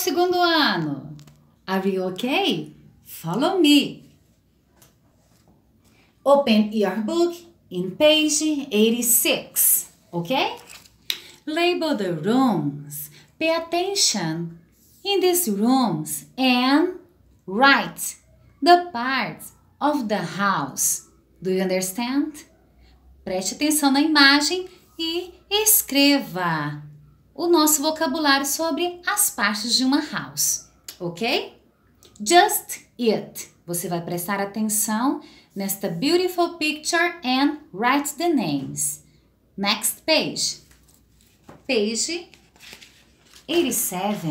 segundo ano. Are you okay? Follow me. Open your book in page 86, okay? Label the rooms. Pay attention in these rooms and write the parts of the house. Do you understand? Preste atenção na imagem e escreva o nosso vocabulário sobre as partes de uma house, ok? Just it. Você vai prestar atenção nesta beautiful picture and write the names. Next page. Page 87.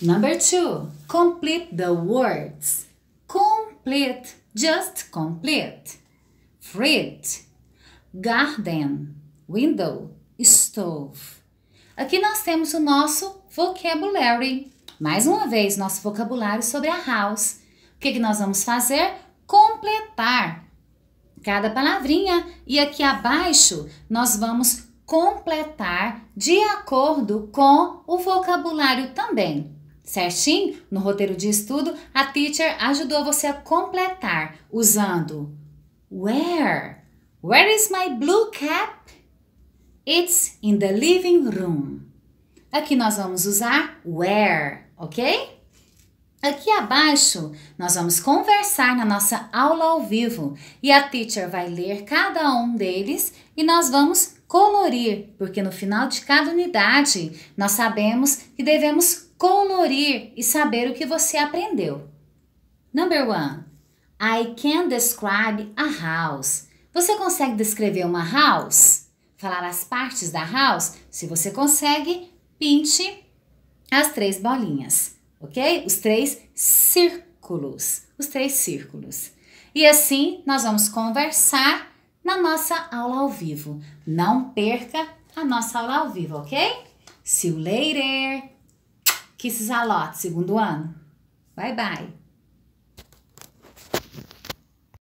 Number two. Complete the words. Complete. Just complete. Fruit. Garden. Window. Stove. Aqui nós temos o nosso vocabulary. Mais uma vez, nosso vocabulário sobre a house. O que, que nós vamos fazer? Completar cada palavrinha. E aqui abaixo, nós vamos completar de acordo com o vocabulário também. Certinho? No roteiro de estudo, a teacher ajudou você a completar usando where. Where is my blue cap? It's in the living room. Aqui nós vamos usar where, ok? Aqui abaixo, nós vamos conversar na nossa aula ao vivo e a teacher vai ler cada um deles e nós vamos colorir, porque no final de cada unidade nós sabemos que devemos colorir e saber o que você aprendeu. Number one, I can describe a house. Você consegue descrever uma house? falar as partes da house, se você consegue, pinte as três bolinhas, ok? Os três círculos, os três círculos. E assim nós vamos conversar na nossa aula ao vivo. Não perca a nossa aula ao vivo, ok? See you later! Kisses a lot, segundo ano. Bye, bye!